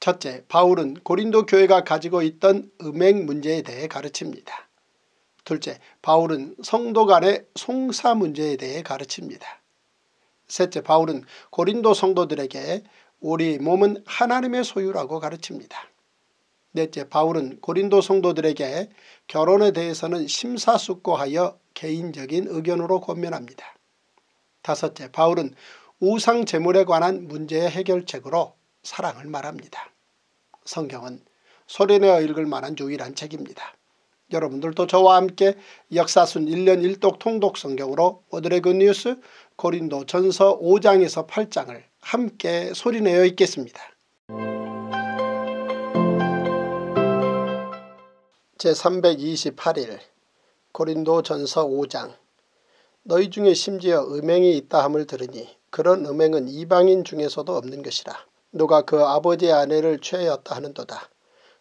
첫째, 바울은 고린도 교회가 가지고 있던 음행 문제에 대해 가르칩니다. 둘째, 바울은 성도 간의 송사 문제에 대해 가르칩니다. 셋째, 바울은 고린도 성도들에게 우리 몸은 하나님의 소유라고 가르칩니다. 넷째, 바울은 고린도 성도들에게 결혼에 대해서는 심사숙고하여 개인적인 의견으로 권면합니다. 다섯째, 바울은 우상 재물에 관한 문제의 해결책으로 사랑을 말합니다. 성경은 소리내어 읽을 만한 유일한 책입니다. 여러분들도 저와 함께 역사순 1년 1독 통독 성경으로 오늘의 그뉴스 고린도 전서 5장에서 8장을 함께 소리내어 읽겠습니다. 제328일 고린도 전서 5장 너희 중에 심지어 음행이 있다 함을 들으니 그런 음행은 이방인 중에서도 없는 것이라. 너가 그 아버지의 아내를 취하였다 하는도다.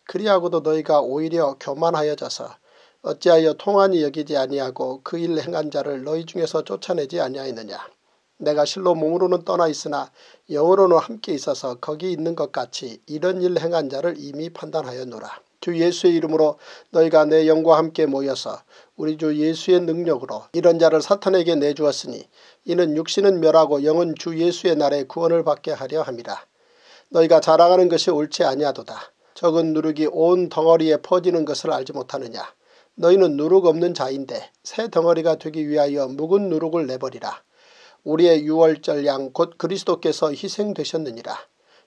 그리하고도 너희가 오히려 교만하여져서 어찌하여 통한이 여기지 아니하고 그 일 행한 자를 너희 중에서 쫓아내지 아니하였느냐. 내가 실로 몸으로는 떠나 있으나 영으로는 함께 있어서 거기 있는 것 같이 이런 일 행한 자를 이미 판단하였노라. 주 예수의 이름으로 너희가 내 영과 함께 모여서 우리 주 예수의 능력으로 이런 자를 사탄에게 내주었으니 이는 육신은 멸하고 영은 주 예수의 날에 구원을 받게 하려 함이라. 너희가 자랑하는 것이 옳지 아니하도다. 적은 누룩이 온 덩어리에 퍼지는 것을 알지 못하느냐. 너희는 누룩 없는 자인데 새 덩어리가 되기 위하여 묵은 누룩을 내버리라. 우리의 유월절 양 곧 그리스도께서 희생되셨느니라.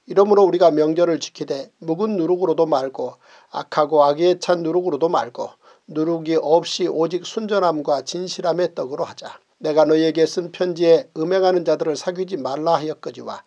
이러므로 우리가 명절을 지키되 묵은 누룩으로도 말고 악하고 악의에 찬 누룩으로도 말고 누룩이 없이 오직 순전함과 진실함의 떡으로 하자. 내가 너희에게 쓴 편지에 음행하는 자들을 사귀지 말라 하였거지와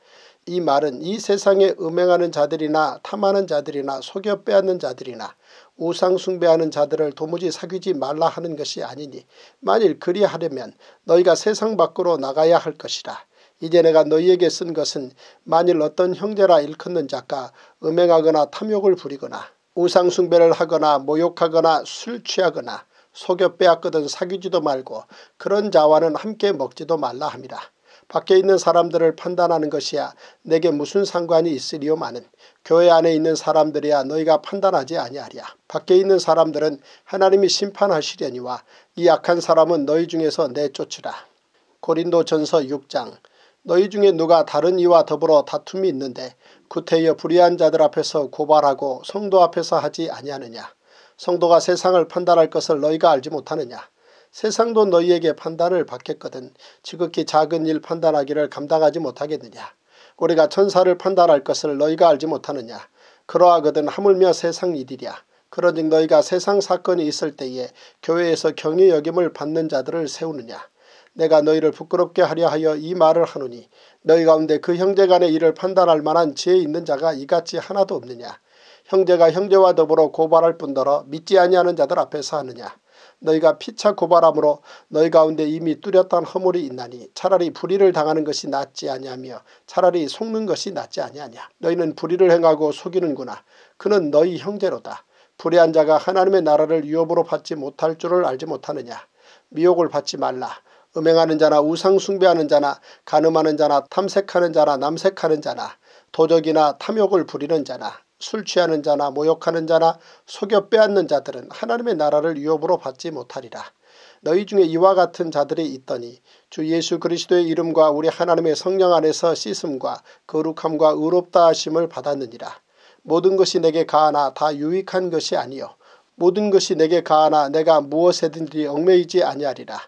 이 말은 이 세상에 음행하는 자들이나 탐하는 자들이나 속여 빼앗는 자들이나 우상 숭배하는 자들을 도무지 사귀지 말라 하는 것이 아니니 만일 그리하려면 너희가 세상 밖으로 나가야 할 것이라. 이제 내가 너희에게 쓴 것은 만일 어떤 형제라 일컫는 자가 음행하거나 탐욕을 부리거나 우상 숭배를 하거나 모욕하거나 술 취하거나 속여 빼앗거든 사귀지도 말고 그런 자와는 함께 먹지도 말라 함이라. 밖에 있는 사람들을 판단하는 것이야 내게 무슨 상관이 있으리오마는 교회 안에 있는 사람들이야 너희가 판단하지 아니하리야. 밖에 있는 사람들은 하나님이 심판하시려니와 이약한 사람은 너희 중에서 내쫓으라. 고린도 전서 6장 너희 중에 누가 다른 이와 더불어 다툼이 있는데 구태여 불의한 자들 앞에서 고발하고 성도 앞에서 하지 아니하느냐. 성도가 세상을 판단할 것을 너희가 알지 못하느냐. 세상도 너희에게 판단을 받겠거든 지극히 작은 일 판단하기를 감당하지 못하겠느냐. 우리가 천사를 판단할 것을 너희가 알지 못하느냐. 그러하거든 하물며 세상 일이랴. 그런즉 너희가 세상 사건이 있을 때에 교회에서 경의 여김을 받는 자들을 세우느냐. 내가 너희를 부끄럽게 하려 하여 이 말을 하노니 너희 가운데 그 형제간의 일을 판단할 만한 지혜 있는 자가 이같이 하나도 없느냐. 형제가 형제와 더불어 고발할 뿐더러 믿지 아니하는 자들 앞에서 하느냐. 너희가 피차 고발함으로 너희 가운데 이미 뚜렷한 허물이 있나니 차라리 불의를 당하는 것이 낫지 아니하며 차라리 속는 것이 낫지 아니하냐. 너희는 불의를 행하고 속이는구나. 그는 너희 형제로다. 불의한 자가 하나님의 나라를 유업으로 받지 못할 줄을 알지 못하느냐. 미혹을 받지 말라. 음행하는 자나 우상 숭배하는 자나 가늠하는 자나 탐색하는 자나 남색하는 자나 도적이나 탐욕을 부리는 자나 술 취하는 자나 모욕하는 자나 속여 빼앗는 자들은 하나님의 나라를 유업으로 받지 못하리라. 너희 중에 이와 같은 자들이 있더니 주 예수 그리스도의 이름과 우리 하나님의 성령 안에서 씻음과 거룩함과 의롭다 하심을 받았느니라. 모든 것이 내게 가하나 다 유익한 것이 아니요 모든 것이 내게 가하나 내가 무엇에든지 얽매이지 아니하리라.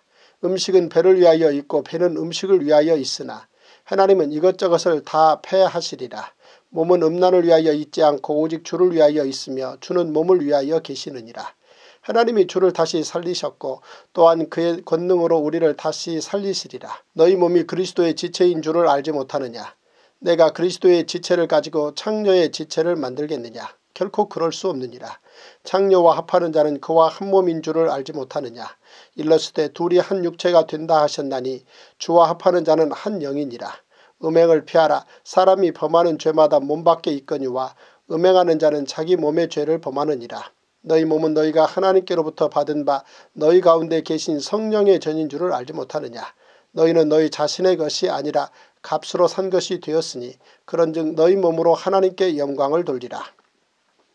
음식은 배를 위하여 있고 배는 음식을 위하여 있으나 하나님은 이것저것을 다 패하시리라. 몸은 음란을 위하여 있지 않고 오직 주를 위하여 있으며 주는 몸을 위하여 계시느니라. 하나님이 주를 다시 살리셨고 또한 그의 권능으로 우리를 다시 살리시리라. 너희 몸이 그리스도의 지체인 줄을 알지 못하느냐. 내가 그리스도의 지체를 가지고 창녀의 지체를 만들겠느냐. 결코 그럴 수 없느니라. 창녀와 합하는 자는 그와 한 몸인 줄을 알지 못하느냐. 일렀을 때 둘이 한 육체가 된다 하셨나니 주와 합하는 자는 한 영이니라. 음행을 피하라. 사람이 범하는 죄마다 몸 밖에 있거니와 음행하는 자는 자기 몸의 죄를 범하느니라. 너희 몸은 너희가 하나님께로부터 받은 바 너희 가운데 계신 성령의 전인 줄을 알지 못하느냐. 너희는 너희 자신의 것이 아니라 값으로 산 것이 되었으니 그런즉 너희 몸으로 하나님께 영광을 돌리라.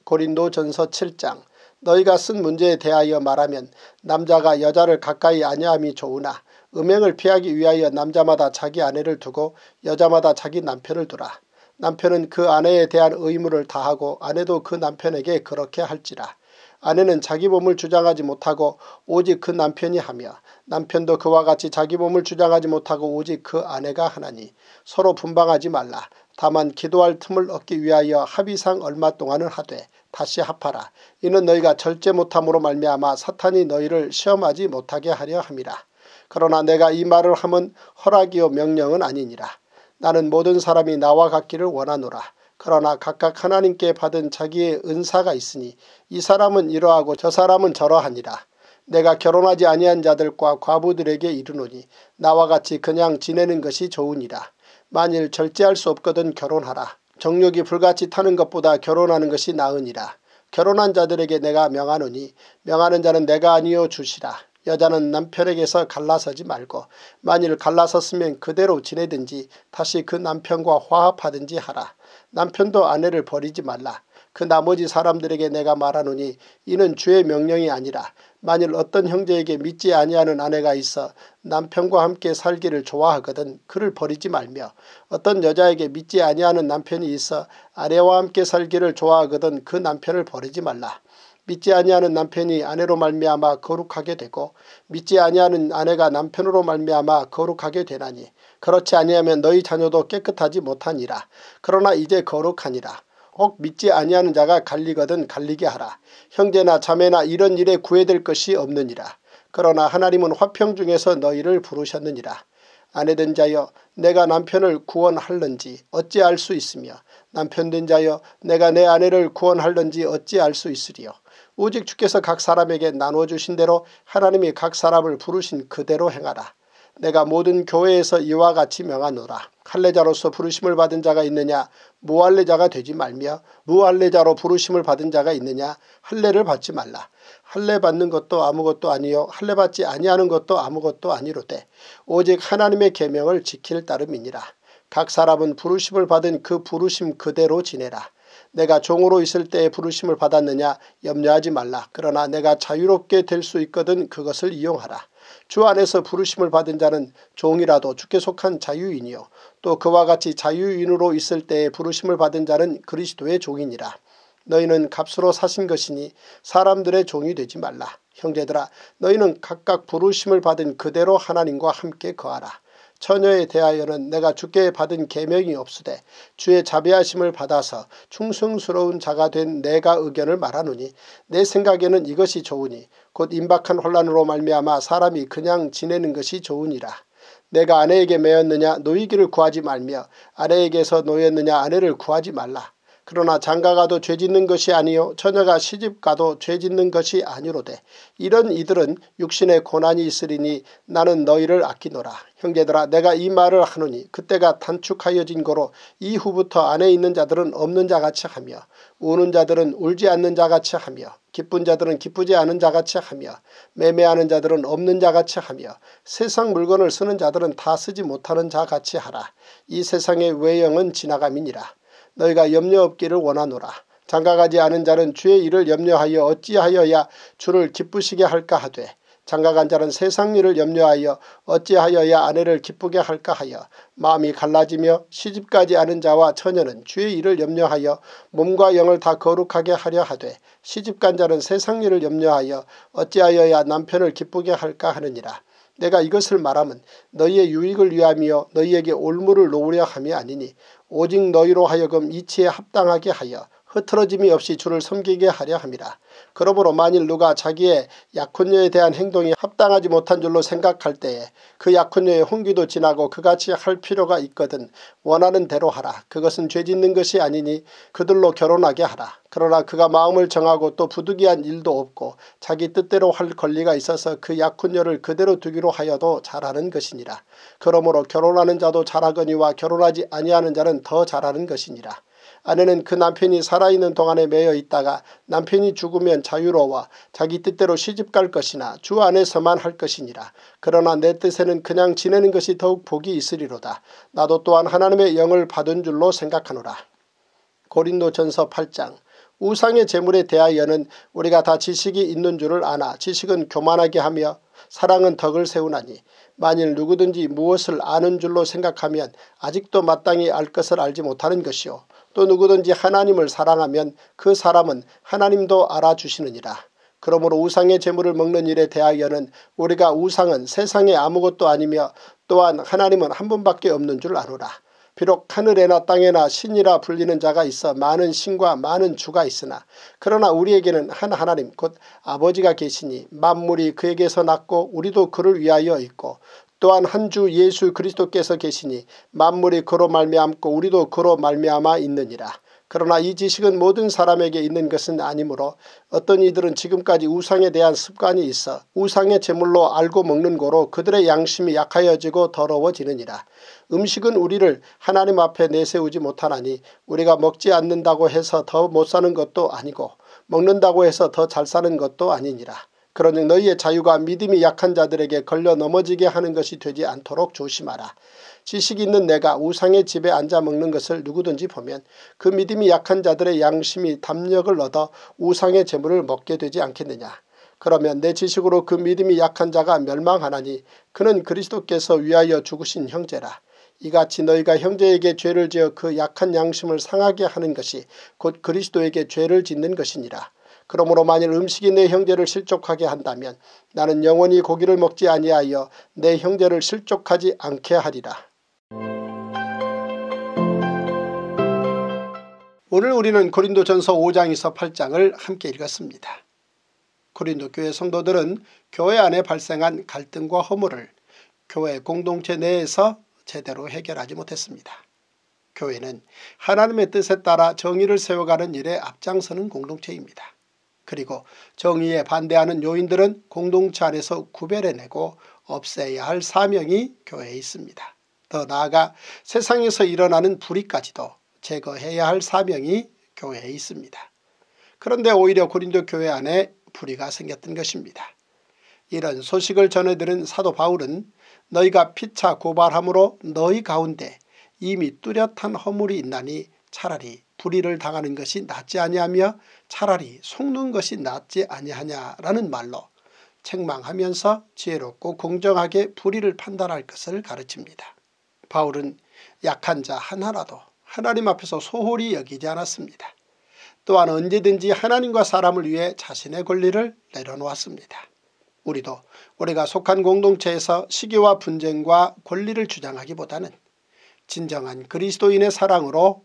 고린도 전서 7장 너희가 쓴 문제에 대하여 말하면 남자가 여자를 가까이 아니함이 좋으나 음행을 피하기 위하여 남자마다 자기 아내를 두고 여자마다 자기 남편을 두라. 남편은 그 아내에 대한 의무를 다하고 아내도 그 남편에게 그렇게 할지라. 아내는 자기 몸을 주장하지 못하고 오직 그 남편이 하며 남편도 그와 같이 자기 몸을 주장하지 못하고 오직 그 아내가 하나니 서로 분방하지 말라. 다만 기도할 틈을 얻기 위하여 합의상 얼마 동안을 하되 다시 합하라. 이는 너희가 절제 못함으로 말미암아 사탄이 너희를 시험하지 못하게 하려 함이라. 그러나 내가 이 말을 함은 허락이요 명령은 아니니라. 나는 모든 사람이 나와 같기를 원하노라. 그러나 각각 하나님께 받은 자기의 은사가 있으니 이 사람은 이러하고 저 사람은 저러하니라. 내가 결혼하지 아니한 자들과 과부들에게 이르노니 나와 같이 그냥 지내는 것이 좋으니라. 만일 절제할 수 없거든 결혼하라. 정욕이 불같이 타는 것보다 결혼하는 것이 나으니라. 결혼한 자들에게 내가 명하노니 명하는 자는 내가 아니요 주시라. 여자는 남편에게서 갈라서지 말고 만일 갈라섰으면 그대로 지내든지 다시 그 남편과 화합하든지 하라. 남편도 아내를 버리지 말라. 그 나머지 사람들에게 내가 말하노니 이는 주의 명령이 아니라 만일 어떤 형제에게 믿지 아니하는 아내가 있어 남편과 함께 살기를 좋아하거든 그를 버리지 말며 어떤 여자에게 믿지 아니하는 남편이 있어 아내와 함께 살기를 좋아하거든 그 남편을 버리지 말라. 믿지 아니하는 남편이 아내로 말미암아 거룩하게 되고 믿지 아니하는 아내가 남편으로 말미암아 거룩하게 되나니 그렇지 아니하면 너희 자녀도 깨끗하지 못하니라. 그러나 이제 거룩하니라. 혹 믿지 아니하는 자가 갈리거든 갈리게 하라. 형제나 자매나 이런 일에 구애될 것이 없느니라. 그러나 하나님은 화평 중에서 너희를 부르셨느니라. 아내된 자여 내가 남편을 구원할는지 어찌 알 수 있으며 남편된 자여 내가 내 아내를 구원할는지 어찌 알 수 있으리요. 오직 주께서 각 사람에게 나누어주신 대로 하나님이 각 사람을 부르신 그대로 행하라. 내가 모든 교회에서 이와 같이 명하노라. 할례자로서 부르심을 받은 자가 있느냐 무할례자가 되지 말며 무할례자로 부르심을 받은 자가 있느냐 할례를 받지 말라. 할례 받는 것도 아무것도 아니요 할례 받지 아니하는 것도 아무것도 아니로되 오직 하나님의 계명을 지킬 따름이니라. 각 사람은 부르심을 받은 그 부르심 그대로 지내라. 내가 종으로 있을 때에 부르심을 받았느냐 염려하지 말라. 그러나 내가 자유롭게 될 수 있거든 그것을 이용하라. 주 안에서 부르심을 받은 자는 종이라도 주께 속한 자유인이요. 또 그와 같이 자유인으로 있을 때에 부르심을 받은 자는 그리스도의 종이니라. 너희는 값으로 사신 것이니 사람들의 종이 되지 말라. 형제들아 너희는 각각 부르심을 받은 그대로 하나님과 함께 거하라. 처녀에 대하여는 내가 주께 받은 계명이 없으되 주의 자비하심을 받아서 충성스러운 자가 된 내가 의견을 말하노니 내 생각에는 이것이 좋으니 곧 임박한 혼란으로 말미암아 사람이 그냥 지내는 것이 좋으니라. 내가 아내에게 매였느냐 노이기를 구하지 말며 아내에게서 노였느냐 아내를 구하지 말라. 그러나 장가가도 죄짓는 것이 아니요 처녀가 시집가도 죄짓는 것이 아니로되 이런 이들은 육신의 고난이 있으리니 나는 너희를 아끼노라. 형제들아 내가 이 말을 하노니 그때가 단축하여진 거로 이후부터 안에 있는 자들은 없는 자같이 하며 우는 자들은 울지 않는 자같이 하며 기쁜 자들은 기쁘지 않은 자같이 하며 매매하는 자들은 없는 자같이 하며 세상 물건을 쓰는 자들은 다 쓰지 못하는 자같이 하라. 이 세상의 외형은 지나감이니라. 너희가 염려 없기를 원하노라. 장가가지 않은 자는 주의 일을 염려하여 어찌하여야 주를 기쁘시게 할까 하되 장가간 자는 세상 일을 염려하여 어찌하여야 아내를 기쁘게 할까 하여 마음이 갈라지며 시집까지 아는 자와 처녀는 주의 일을 염려하여 몸과 영을 다 거룩하게 하려 하되 시집간 자는 세상 일을 염려하여 어찌하여야 남편을 기쁘게 할까 하느니라. 내가 이것을 말하면 너희의 유익을 위하며 너희에게 올무를 놓으려 함이 아니니 오직 너희로 하여금 이치에 합당하게 하여 흐트러짐이 없이 주를 섬기게 하려 합니다. 그러므로 만일 누가 자기의 약혼녀에 대한 행동이 합당하지 못한 줄로 생각할 때에 그 약혼녀의 홍기도 지나고 그같이 할 필요가 있거든 원하는 대로 하라. 그것은 죄짓는 것이 아니니 그들로 결혼하게 하라. 그러나 그가 마음을 정하고 또 부득이한 일도 없고 자기 뜻대로 할 권리가 있어서 그 약혼녀를 그대로 두기로 하여도 잘하는 것이니라. 그러므로 결혼하는 자도 잘하거니와 결혼하지 아니하는 자는 더 잘하는 것이니라. 아내는 그 남편이 살아있는 동안에 매여 있다가 남편이 죽으면 자유로워 자기 뜻대로 시집갈 것이나 주 안에서만 할 것이니라. 그러나 내 뜻에는 그냥 지내는 것이 더욱 복이 있으리로다. 나도 또한 하나님의 영을 받은 줄로 생각하노라. 고린도전서 8장 우상의 재물에 대하여는 우리가 다 지식이 있는 줄을 아나 지식은 교만하게 하며 사랑은 덕을 세우나니 만일 누구든지 무엇을 아는 줄로 생각하면 아직도 마땅히 알 것을 알지 못하는 것이요 또 누구든지 하나님을 사랑하면 그 사람은 하나님도 알아주시느니라. 그러므로 우상의 재물을 먹는 일에 대하여는 우리가 우상은 세상에 아무것도 아니며 또한 하나님은 한 분밖에 없는 줄 아노라. 비록 하늘에나 땅에나 신이라 불리는 자가 있어 많은 신과 많은 주가 있으나 그러나 우리에게는 한 하나님 곧 아버지가 계시니 만물이 그에게서 났고 우리도 그를 위하여 있고 또한 한 주 예수 그리스도께서 계시니 만물이 그로 말미암고 우리도 그로 말미암아 있느니라. 그러나 이 지식은 모든 사람에게 있는 것은 아니므로 어떤 이들은 지금까지 우상에 대한 습관이 있어 우상의 제물로 알고 먹는 고로 그들의 양심이 약하여지고 더러워지느니라. 음식은 우리를 하나님 앞에 내세우지 못하나니 우리가 먹지 않는다고 해서 더 못 사는 것도 아니고 먹는다고 해서 더 잘 사는 것도 아니니라. 그러니 너희의 자유가 믿음이 약한 자들에게 걸려 넘어지게 하는 것이 되지 않도록 조심하라. 지식 있는 내가 우상의 집에 앉아 먹는 것을 누구든지 보면 그 믿음이 약한 자들의 양심이 담력을 얻어 우상의 재물을 먹게 되지 않겠느냐. 그러면 내 지식으로 그 믿음이 약한 자가 멸망하나니 그는 그리스도께서 위하여 죽으신 형제라. 이같이 너희가 형제에게 죄를 지어 그 약한 양심을 상하게 하는 것이 곧 그리스도에게 죄를 짓는 것이니라. 그러므로 만일 음식이 내 형제를 실족하게 한다면 나는 영원히 고기를 먹지 아니하여 내 형제를 실족하지 않게 하리라. 오늘 우리는 고린도전서 5장에서 8장을 함께 읽었습니다. 고린도 교회 성도들은 교회 안에 발생한 갈등과 허물을 교회 공동체 내에서 제대로 해결하지 못했습니다. 교회는 하나님의 뜻에 따라 정의를 세워가는 일에 앞장서는 공동체입니다. 그리고 정의에 반대하는 요인들은 공동체 안에서 구별해내고 없애야 할 사명이 교회에 있습니다. 더 나아가 세상에서 일어나는 불의까지도 제거해야 할 사명이 교회에 있습니다. 그런데 오히려 고린도 교회 안에 불의가 생겼던 것입니다. 이런 소식을 전해들은 사도 바울은 너희가 피차 고발함으로 너희 가운데 이미 뚜렷한 허물이 있나니 차라리 불의를 당하는 것이 낫지 아니하며 차라리 속는 것이 낫지 아니하냐라는 말로 책망하면서 지혜롭고 공정하게 불의를 판단할 것을 가르칩니다. 바울은 약한 자 하나라도 하나님 앞에서 소홀히 여기지 않았습니다. 또한 언제든지 하나님과 사람을 위해 자신의 권리를 내려놓았습니다. 우리도 우리가 속한 공동체에서 시기와 분쟁과 권리를 주장하기보다는 진정한 그리스도인의 사랑으로